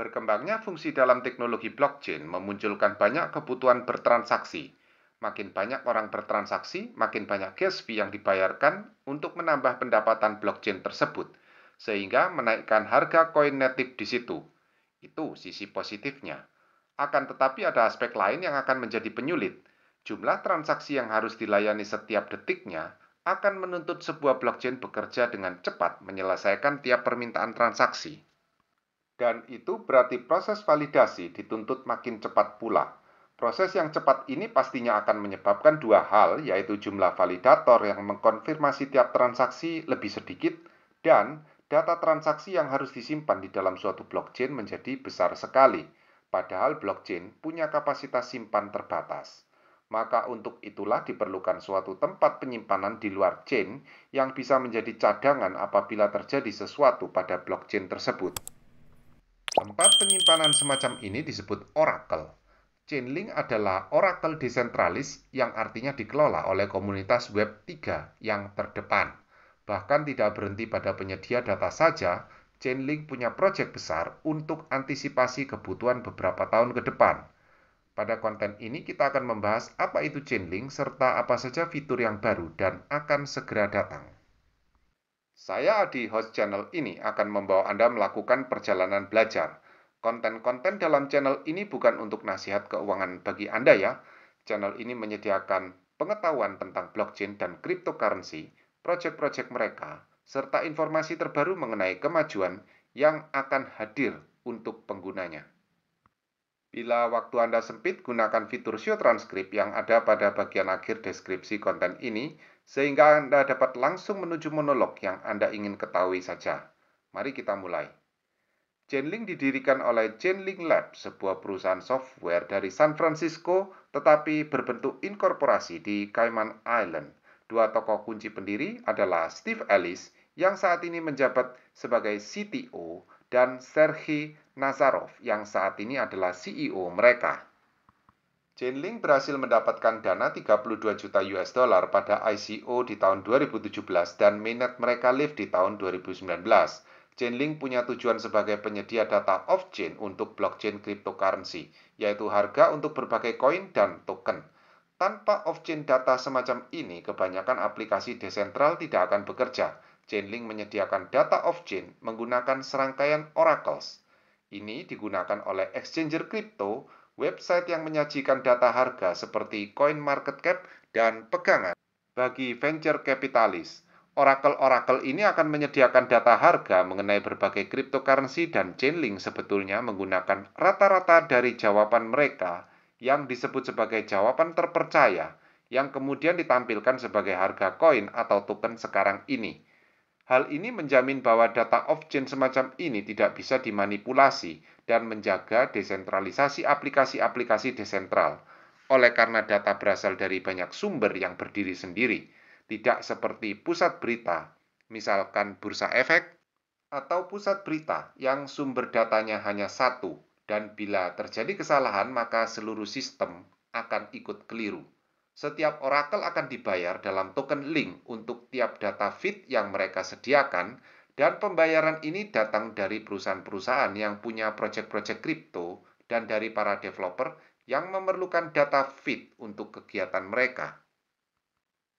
Berkembangnya fungsi dalam teknologi blockchain memunculkan banyak kebutuhan bertransaksi. Makin banyak orang bertransaksi, makin banyak gas fee yang dibayarkan untuk menambah pendapatan blockchain tersebut, sehingga menaikkan harga koin native di situ. Itu sisi positifnya. Akan tetapi ada aspek lain yang akan menjadi penyulit. Jumlah transaksi yang harus dilayani setiap detiknya akan menuntut sebuah blockchain bekerja dengan cepat menyelesaikan tiap permintaan transaksi. Dan itu berarti proses validasi dituntut makin cepat pula. Proses yang cepat ini pastinya akan menyebabkan dua hal, yaitu jumlah validator yang mengkonfirmasi tiap transaksi lebih sedikit, dan data transaksi yang harus disimpan di dalam suatu blockchain menjadi besar sekali. Padahal blockchain punya kapasitas simpan terbatas. Maka untuk itulah diperlukan suatu tempat penyimpanan di luar chain yang bisa menjadi cadangan apabila terjadi sesuatu pada blockchain tersebut. Tempat penyimpanan semacam ini disebut oracle. Chainlink adalah oracle desentralis yang artinya dikelola oleh komunitas web 3 yang terdepan. Bahkan tidak berhenti pada penyedia data saja, Chainlink punya proyek besar untuk antisipasi kebutuhan beberapa tahun ke depan. Pada konten ini kita akan membahas apa itu Chainlink serta apa saja fitur yang baru dan akan segera datang. Saya di host channel ini akan membawa Anda melakukan perjalanan belajar. Konten-konten dalam channel ini bukan untuk nasihat keuangan bagi Anda ya. Channel ini menyediakan pengetahuan tentang blockchain dan cryptocurrency, proyek-proyek mereka, serta informasi terbaru mengenai kemajuan yang akan hadir untuk penggunanya. Bila waktu Anda sempit, gunakan fitur show transkrip yang ada pada bagian akhir deskripsi konten ini, sehingga Anda dapat langsung menuju monolog yang Anda ingin ketahui saja. Mari kita mulai. Chainlink didirikan oleh Chainlink Lab, sebuah perusahaan software dari San Francisco, tetapi berbentuk inkorporasi di Cayman Island. Dua tokoh kunci pendiri adalah Steve Ellis, yang saat ini menjabat sebagai CTO, dan Sergey Nazarov yang saat ini adalah CEO mereka. Chainlink berhasil mendapatkan dana 32 juta US dollar pada ICO di tahun 2017 dan minat mereka Live di tahun 2019. Chainlink punya tujuan sebagai penyedia data off-chain untuk blockchain cryptocurrency, yaitu harga untuk berbagai koin dan token. Tanpa off-chain data semacam ini, kebanyakan aplikasi desentral tidak akan bekerja. Chainlink menyediakan data off-chain menggunakan serangkaian oracles. Ini digunakan oleh exchanger kripto, website yang menyajikan data harga seperti Coin Market Cap dan pegangan. Bagi venture capitalis, Oracle-Oracle ini akan menyediakan data harga mengenai berbagai cryptocurrency dan Chainlink sebetulnya menggunakan rata-rata dari jawaban mereka yang disebut sebagai jawaban terpercaya yang kemudian ditampilkan sebagai harga koin atau token sekarang ini. Hal ini menjamin bahwa data off-chain semacam ini tidak bisa dimanipulasi dan menjaga desentralisasi aplikasi-aplikasi desentral. Oleh karena data berasal dari banyak sumber yang berdiri sendiri, tidak seperti pusat berita, misalkan bursa efek, atau pusat berita yang sumber datanya hanya satu, dan bila terjadi kesalahan, maka seluruh sistem akan ikut keliru. Setiap oracle akan dibayar dalam token link untuk tiap data feed yang mereka sediakan dan pembayaran ini datang dari perusahaan-perusahaan yang punya proyek-proyek kripto dan dari para developer yang memerlukan data feed untuk kegiatan mereka.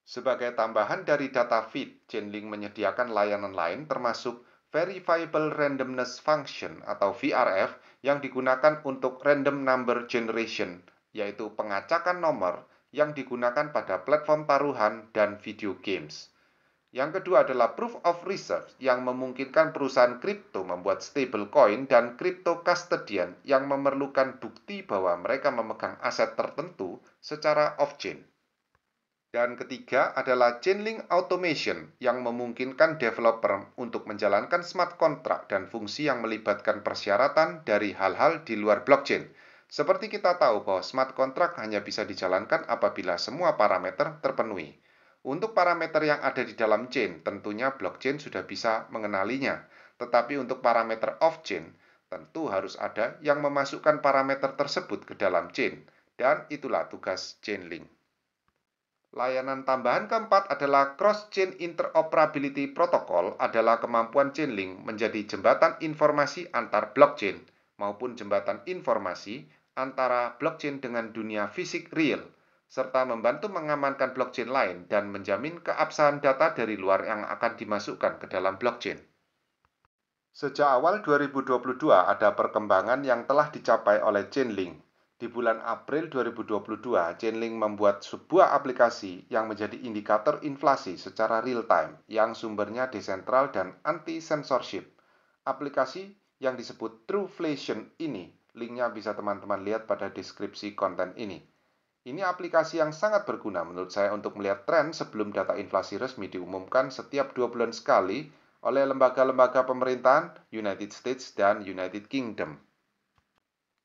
Sebagai tambahan dari data feed, Chainlink menyediakan layanan lain termasuk Verifiable Randomness Function atau VRF yang digunakan untuk random number generation, yaitu pengacakan nomor yang digunakan pada platform taruhan dan video games. Yang kedua adalah proof of reserve yang memungkinkan perusahaan kripto membuat stablecoin dan kripto custodian yang memerlukan bukti bahwa mereka memegang aset tertentu secara off-chain. Dan ketiga adalah Chainlink Automation yang memungkinkan developer untuk menjalankan smart contract dan fungsi yang melibatkan persyaratan dari hal-hal di luar blockchain, seperti kita tahu bahwa smart contract hanya bisa dijalankan apabila semua parameter terpenuhi. Untuk parameter yang ada di dalam chain, tentunya blockchain sudah bisa mengenalinya. Tetapi untuk parameter off chain, tentu harus ada yang memasukkan parameter tersebut ke dalam chain dan itulah tugas Chainlink. Layanan tambahan keempat adalah Cross-Chain Interoperability Protocol adalah kemampuan Chainlink menjadi jembatan informasi antar blockchain maupun jembatan informasi antara blockchain dengan dunia fisik real, serta membantu mengamankan blockchain lain dan menjamin keabsahan data dari luar yang akan dimasukkan ke dalam blockchain. Sejak awal 2022 ada perkembangan yang telah dicapai oleh Chainlink. Di bulan April 2022, Chainlink membuat sebuah aplikasi yang menjadi indikator inflasi secara real time yang sumbernya desentral dan anti censorship. Aplikasi yang disebut Trueflation ini Linknya bisa teman-teman lihat pada deskripsi konten ini. Ini aplikasi yang sangat berguna menurut saya untuk melihat tren sebelum data inflasi resmi diumumkan setiap dua bulan sekali oleh lembaga-lembaga pemerintahan United States dan United Kingdom.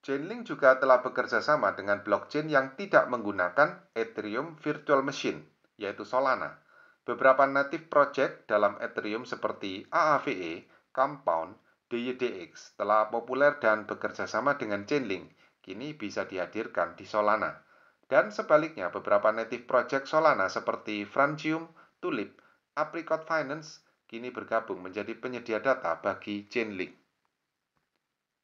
Chainlink juga telah bekerja sama dengan blockchain yang tidak menggunakan Ethereum Virtual Machine, yaitu Solana. Beberapa native project dalam Ethereum seperti AAVE, Compound, DYDX telah populer dan bekerja sama dengan Chainlink, kini bisa dihadirkan di Solana. Dan sebaliknya, beberapa native project Solana seperti Francium, Tulip, Apricot Finance kini bergabung menjadi penyedia data bagi Chainlink.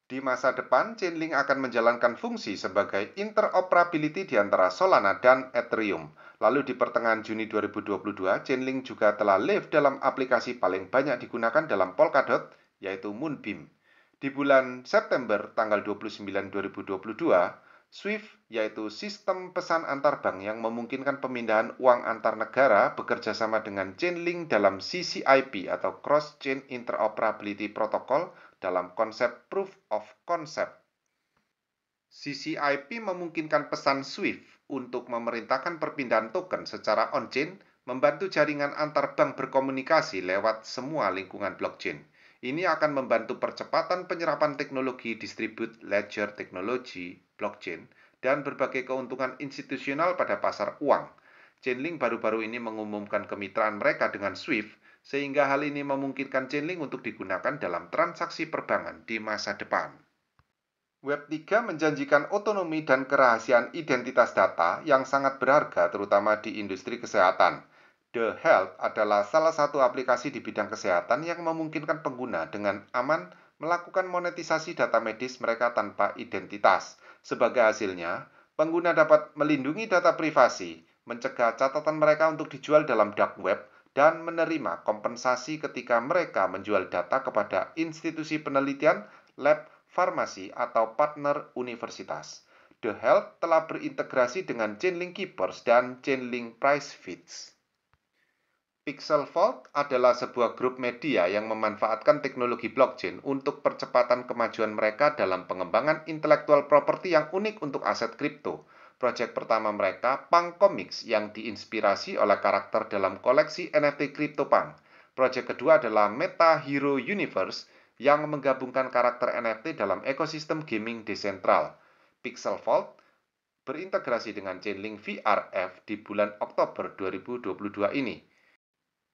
Di masa depan, Chainlink akan menjalankan fungsi sebagai interoperability di antara Solana dan Ethereum. Lalu di pertengahan Juni 2022, Chainlink juga telah live dalam aplikasi paling banyak digunakan dalam Polkadot, yaitu Moonbeam. Di bulan September tanggal 29 2022, SWIFT yaitu sistem pesan antar bank yang memungkinkan pemindahan uang antar negara bekerja sama dengan Chainlink dalam CCIP atau Cross Chain Interoperability Protocol dalam konsep proof of concept. CCIP memungkinkan pesan SWIFT untuk memerintahkan perpindahan token secara on-chain, membantu jaringan antar bank berkomunikasi lewat semua lingkungan blockchain. Ini akan membantu percepatan penyerapan teknologi distribute ledger technology blockchain dan berbagai keuntungan institusional pada pasar uang. Chainlink baru-baru ini mengumumkan kemitraan mereka dengan SWIFT sehingga hal ini memungkinkan Chainlink untuk digunakan dalam transaksi perbankan di masa depan. Web3 menjanjikan otonomi dan kerahasiaan identitas data yang sangat berharga terutama di industri kesehatan. The Health adalah salah satu aplikasi di bidang kesehatan yang memungkinkan pengguna dengan aman melakukan monetisasi data medis mereka tanpa identitas. Sebagai hasilnya, pengguna dapat melindungi data privasi, mencegah catatan mereka untuk dijual dalam dark web, dan menerima kompensasi ketika mereka menjual data kepada institusi penelitian, lab, farmasi, atau partner universitas. The Health telah berintegrasi dengan Chainlink Keepers dan Chainlink Price Feeds. Pixel Vault adalah sebuah grup media yang memanfaatkan teknologi blockchain untuk percepatan kemajuan mereka dalam pengembangan intelektual properti yang unik untuk aset kripto. Proyek pertama mereka, Punk Comics, yang diinspirasi oleh karakter dalam koleksi NFT CryptoPunk. Proyek kedua adalah Meta Hero Universe, yang menggabungkan karakter NFT dalam ekosistem gaming desentral. Pixel Vault berintegrasi dengan Chainlink VRF di bulan Oktober 2022 ini.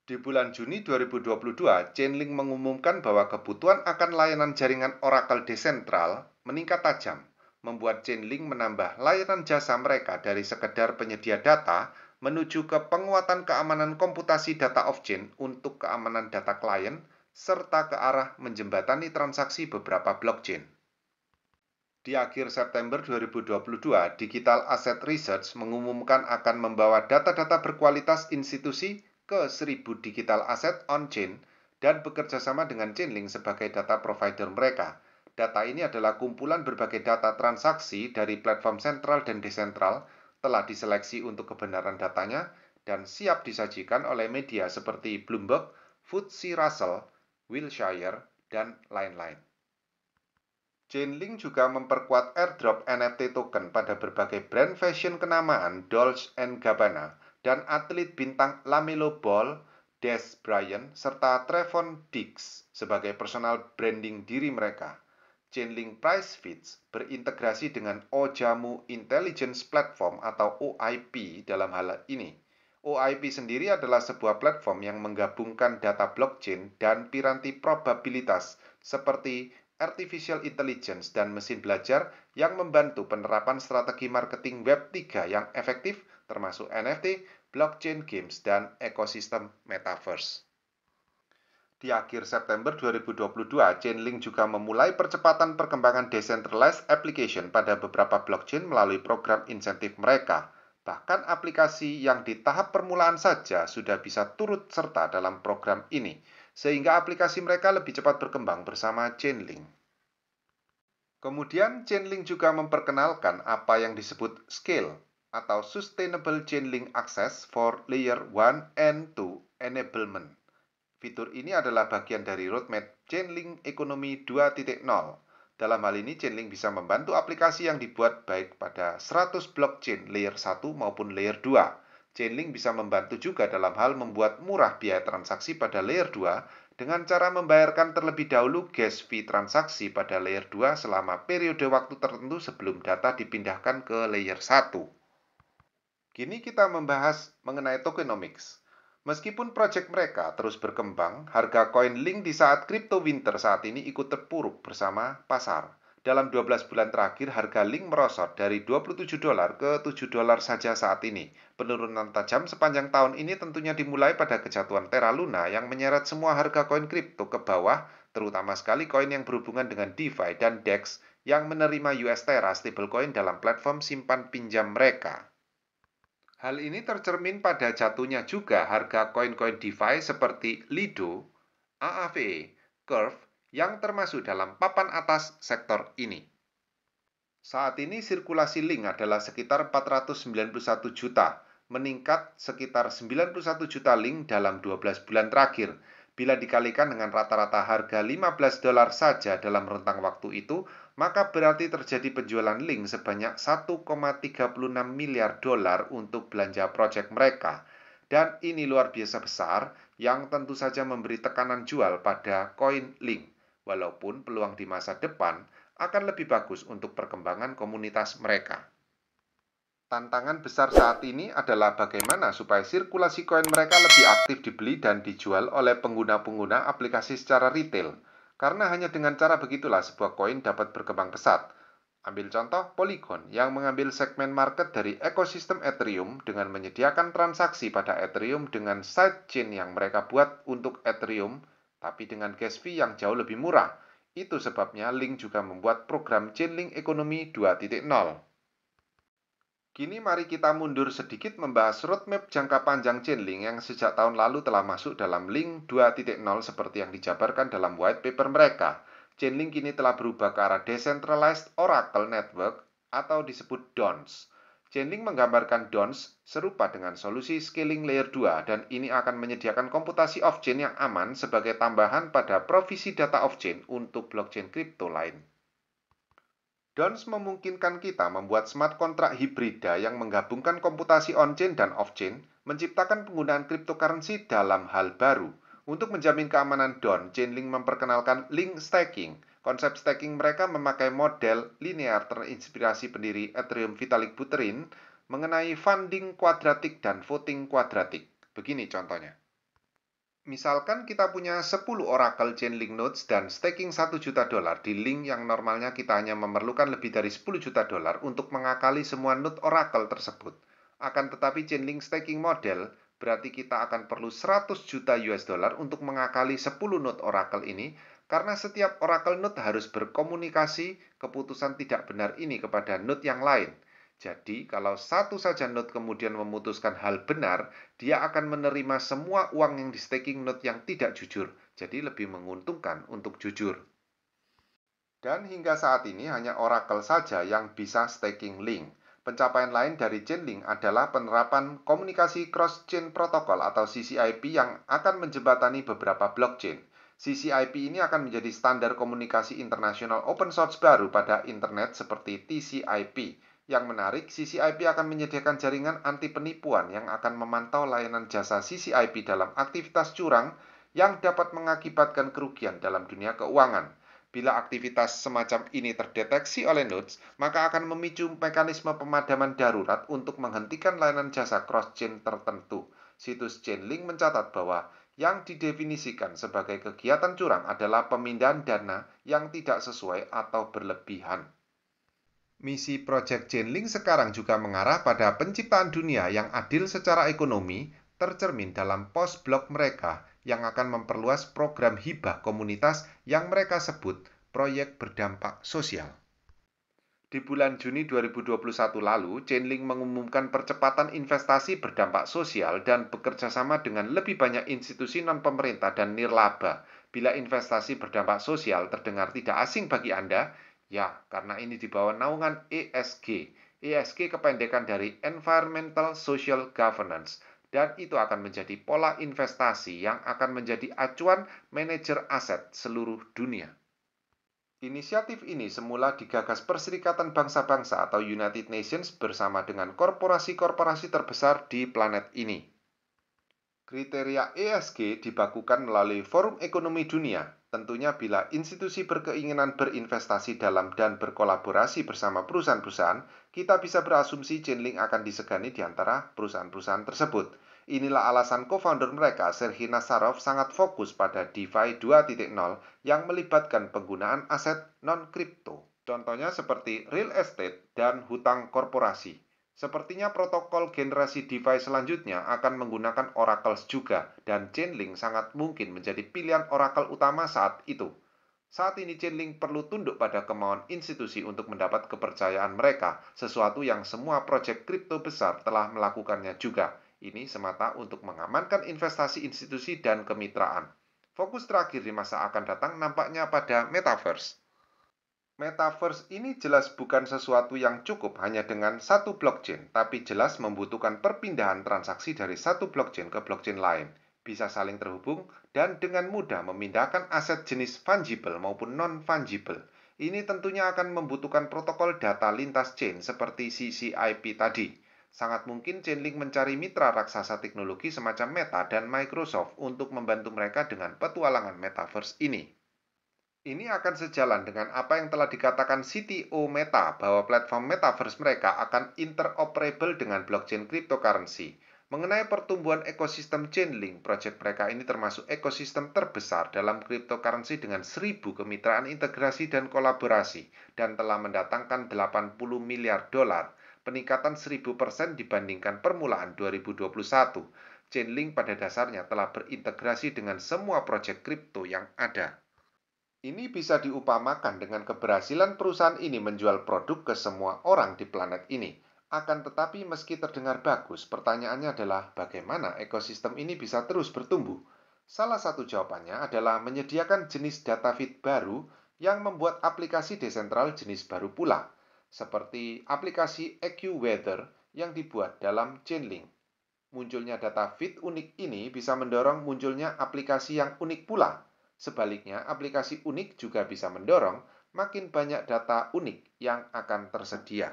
Di bulan Juni 2022, Chainlink mengumumkan bahwa kebutuhan akan layanan jaringan Oracle Decentral meningkat tajam, membuat Chainlink menambah layanan jasa mereka dari sekedar penyedia data menuju ke penguatan keamanan komputasi data off-chain untuk keamanan data klien, serta ke arah menjembatani transaksi beberapa blockchain. Di akhir September 2022, Digital Asset Research mengumumkan akan membawa data-data berkualitas institusi ke 1000 digital asset on-chain dan bekerja sama dengan Chainlink sebagai data provider mereka. Data ini adalah kumpulan berbagai data transaksi dari platform sentral dan desentral telah diseleksi untuk kebenaran datanya dan siap disajikan oleh media seperti Bloomberg, FTSE Russell, Wilshire, dan lain-lain. Chainlink juga memperkuat airdrop NFT token pada berbagai brand fashion kenamaan Dolce Gabbana dan atlet bintang Lamelo Ball, Des Bryant, serta Trevon Diggs sebagai personal branding diri mereka. Chainlink Price Feeds berintegrasi dengan Ojamu Intelligence Platform atau OIP dalam hal ini. OIP sendiri adalah sebuah platform yang menggabungkan data blockchain dan piranti probabilitas seperti artificial intelligence dan mesin belajar yang membantu penerapan strategi marketing web 3 yang efektif termasuk NFT, blockchain games, dan ekosistem metaverse. Di akhir September 2022, Chainlink juga memulai percepatan perkembangan decentralized application pada beberapa blockchain melalui program insentif mereka. Bahkan aplikasi yang di tahap permulaan saja sudah bisa turut serta dalam program ini, sehingga aplikasi mereka lebih cepat berkembang bersama Chainlink. Kemudian, Chainlink juga memperkenalkan apa yang disebut scale, atau Sustainable Chainlink Access for Layer 1 and 2 Enablement. Fitur ini adalah bagian dari roadmap Chainlink Ekonomi 2.0. Dalam hal ini, Chainlink bisa membantu aplikasi yang dibuat baik pada 100 blockchain layer 1 maupun layer 2. Chainlink bisa membantu juga dalam hal membuat murah biaya transaksi pada layer 2 dengan cara membayarkan terlebih dahulu gas fee transaksi pada layer 2 selama periode waktu tertentu sebelum data dipindahkan ke layer 1. Kini kita membahas mengenai tokenomics. Meskipun proyek mereka terus berkembang, harga koin Link di saat crypto winter saat ini ikut terpuruk bersama pasar. Dalam 12 bulan terakhir, harga Link merosot dari 27 dolar ke 7 dolar saja saat ini. Penurunan tajam sepanjang tahun ini tentunya dimulai pada kejatuhan Terra Luna yang menyeret semua harga koin kripto ke bawah, terutama sekali koin yang berhubungan dengan DeFi dan DEX yang menerima US Terra stablecoin dalam platform simpan pinjam mereka. Hal ini tercermin pada jatuhnya juga harga koin-koin DeFi seperti Lido, AAVE, Curve yang termasuk dalam papan atas sektor ini. Saat ini sirkulasi link adalah sekitar 491 juta, meningkat sekitar 91 juta link dalam 12 bulan terakhir, Bila dikalikan dengan rata-rata harga 15 dolar saja dalam rentang waktu itu, maka berarti terjadi penjualan link sebanyak 1,36 miliar dolar untuk belanja proyek mereka. Dan ini luar biasa besar yang tentu saja memberi tekanan jual pada koin link. Walaupun peluang di masa depan akan lebih bagus untuk perkembangan komunitas mereka. Tantangan besar saat ini adalah bagaimana supaya sirkulasi koin mereka lebih aktif dibeli dan dijual oleh pengguna-pengguna aplikasi secara retail. Karena hanya dengan cara begitulah sebuah koin dapat berkembang pesat. Ambil contoh Polygon yang mengambil segmen market dari ekosistem Ethereum dengan menyediakan transaksi pada Ethereum dengan sidechain yang mereka buat untuk Ethereum, tapi dengan gas fee yang jauh lebih murah. Itu sebabnya Link juga membuat program Chainlink Ekonomi 2.0. Kini mari kita mundur sedikit membahas roadmap jangka panjang Chainlink yang sejak tahun lalu telah masuk dalam link 2.0 seperti yang dijabarkan dalam white paper mereka. Chainlink kini telah berubah ke arah Decentralized Oracle Network atau disebut DONS. Chainlink menggambarkan DONS serupa dengan solusi scaling layer 2 dan ini akan menyediakan komputasi off-chain yang aman sebagai tambahan pada provisi data off-chain untuk blockchain kripto lain. Dons memungkinkan kita membuat smart contract hibrida yang menggabungkan komputasi on-chain dan off-chain, menciptakan penggunaan cryptocurrency dalam hal baru. Untuk menjamin keamanan Don, Chainlink memperkenalkan link staking. Konsep staking mereka memakai model linear terinspirasi pendiri Ethereum Vitalik Buterin mengenai funding kuadratik dan voting kuadratik. Begini contohnya. Misalkan kita punya 10 Oracle Chainlink Nodes dan staking 1 juta dolar di link yang normalnya kita hanya memerlukan lebih dari 10 juta dolar untuk mengakali semua node Oracle tersebut. Akan tetapi Chainlink staking model berarti kita akan perlu 100 juta US dollar untuk mengakali 10 node Oracle ini karena setiap Oracle node harus berkomunikasi keputusan tidak benar ini kepada node yang lain. Jadi, kalau satu saja node kemudian memutuskan hal benar, dia akan menerima semua uang yang di staking node yang tidak jujur. Jadi, lebih menguntungkan untuk jujur. Dan hingga saat ini hanya Oracle saja yang bisa staking link. Pencapaian lain dari Chainlink adalah penerapan komunikasi cross-chain protokol atau CCIP yang akan menjembatani beberapa blockchain. CCIP ini akan menjadi standar komunikasi internasional open source baru pada internet seperti TCP yang menarik, CCIP akan menyediakan jaringan anti penipuan yang akan memantau layanan jasa CCIP dalam aktivitas curang yang dapat mengakibatkan kerugian dalam dunia keuangan. Bila aktivitas semacam ini terdeteksi oleh Nodes, maka akan memicu mekanisme pemadaman darurat untuk menghentikan layanan jasa cross-chain tertentu. Situs Chainlink mencatat bahwa yang didefinisikan sebagai kegiatan curang adalah pemindahan dana yang tidak sesuai atau berlebihan. Misi Project Chainlink sekarang juga mengarah pada penciptaan dunia yang adil secara ekonomi tercermin dalam post blog mereka yang akan memperluas program hibah komunitas yang mereka sebut proyek berdampak sosial. Di bulan Juni 2021 lalu, Chainlink mengumumkan percepatan investasi berdampak sosial dan bekerjasama dengan lebih banyak institusi non-pemerintah dan nirlaba. Bila investasi berdampak sosial terdengar tidak asing bagi Anda, Ya, karena ini di bawah naungan ESG. ESG kependekan dari Environmental Social Governance dan itu akan menjadi pola investasi yang akan menjadi acuan manajer aset seluruh dunia. Inisiatif ini semula digagas Perserikatan Bangsa-Bangsa atau United Nations bersama dengan korporasi-korporasi terbesar di planet ini. Kriteria ESG dibakukan melalui Forum Ekonomi Dunia Tentunya bila institusi berkeinginan berinvestasi dalam dan berkolaborasi bersama perusahaan-perusahaan, kita bisa berasumsi Chainlink akan disegani di antara perusahaan-perusahaan tersebut. Inilah alasan co-founder mereka, Serhi Nasarov, sangat fokus pada DeFi 2.0 yang melibatkan penggunaan aset non-kripto. Contohnya seperti real estate dan hutang korporasi. Sepertinya protokol generasi device selanjutnya akan menggunakan Oracle juga dan Chainlink sangat mungkin menjadi pilihan Oracle utama saat itu. Saat ini Chainlink perlu tunduk pada kemauan institusi untuk mendapat kepercayaan mereka, sesuatu yang semua proyek kripto besar telah melakukannya juga. Ini semata untuk mengamankan investasi institusi dan kemitraan. Fokus terakhir di masa akan datang nampaknya pada metaverse. Metaverse ini jelas bukan sesuatu yang cukup hanya dengan satu blockchain, tapi jelas membutuhkan perpindahan transaksi dari satu blockchain ke blockchain lain, bisa saling terhubung, dan dengan mudah memindahkan aset jenis fungible maupun non-fungible. Ini tentunya akan membutuhkan protokol data lintas chain seperti CCIP tadi. Sangat mungkin Chainlink mencari mitra raksasa teknologi semacam Meta dan Microsoft untuk membantu mereka dengan petualangan metaverse ini. Ini akan sejalan dengan apa yang telah dikatakan CTO Meta bahwa platform metaverse mereka akan interoperable dengan blockchain cryptocurrency. Mengenai pertumbuhan ekosistem Chainlink, proyek mereka ini termasuk ekosistem terbesar dalam cryptocurrency dengan seribu kemitraan integrasi dan kolaborasi dan telah mendatangkan 80 miliar dolar, peningkatan 1000% dibandingkan permulaan 2021. Chainlink pada dasarnya telah berintegrasi dengan semua proyek kripto yang ada. Ini bisa diupamakan dengan keberhasilan perusahaan ini menjual produk ke semua orang di planet ini. Akan tetapi, meski terdengar bagus, pertanyaannya adalah bagaimana ekosistem ini bisa terus bertumbuh. Salah satu jawabannya adalah menyediakan jenis data feed baru yang membuat aplikasi desentral jenis baru pula, seperti aplikasi EQ Weather yang dibuat dalam Chainlink. Munculnya data feed unik ini bisa mendorong munculnya aplikasi yang unik pula, Sebaliknya, aplikasi unik juga bisa mendorong makin banyak data unik yang akan tersedia.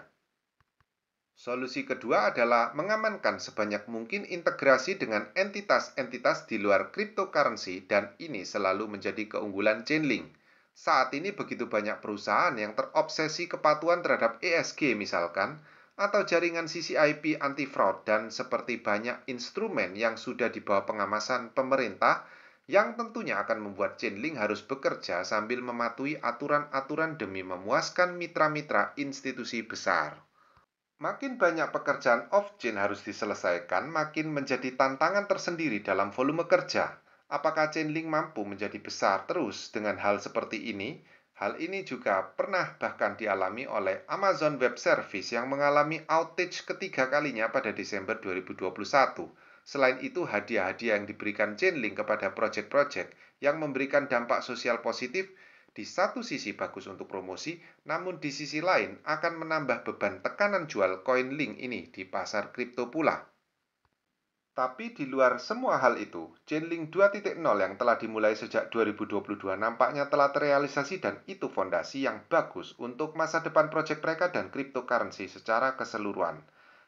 Solusi kedua adalah mengamankan sebanyak mungkin integrasi dengan entitas-entitas di luar cryptocurrency dan ini selalu menjadi keunggulan Chainlink. Saat ini begitu banyak perusahaan yang terobsesi kepatuhan terhadap ESG misalkan, atau jaringan CCIP anti-fraud dan seperti banyak instrumen yang sudah dibawa pengamasan pemerintah, yang tentunya akan membuat Chainlink harus bekerja sambil mematuhi aturan-aturan demi memuaskan mitra-mitra institusi besar. Makin banyak pekerjaan off-chain harus diselesaikan, makin menjadi tantangan tersendiri dalam volume kerja. Apakah Chainlink mampu menjadi besar terus dengan hal seperti ini? Hal ini juga pernah bahkan dialami oleh Amazon Web Service yang mengalami outage ketiga kalinya pada Desember 2021. Selain itu, hadiah-hadiah yang diberikan Chainlink kepada proyek-proyek yang memberikan dampak sosial positif di satu sisi bagus untuk promosi, namun di sisi lain akan menambah beban tekanan jual koin link ini di pasar kripto pula. Tapi di luar semua hal itu, Chainlink 2.0 yang telah dimulai sejak 2022 nampaknya telah terrealisasi dan itu fondasi yang bagus untuk masa depan proyek mereka dan cryptocurrency secara keseluruhan.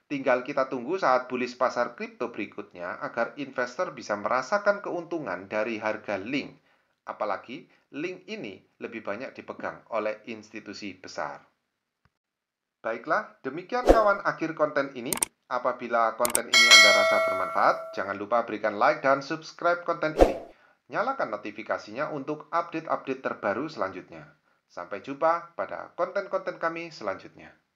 Tinggal kita tunggu saat bullish pasar kripto berikutnya agar investor bisa merasakan keuntungan dari harga link. Apalagi link ini lebih banyak dipegang oleh institusi besar. Baiklah, demikian kawan akhir konten ini. Apabila konten ini Anda rasa bermanfaat, jangan lupa berikan like dan subscribe konten ini. Nyalakan notifikasinya untuk update-update terbaru selanjutnya. Sampai jumpa pada konten-konten kami selanjutnya.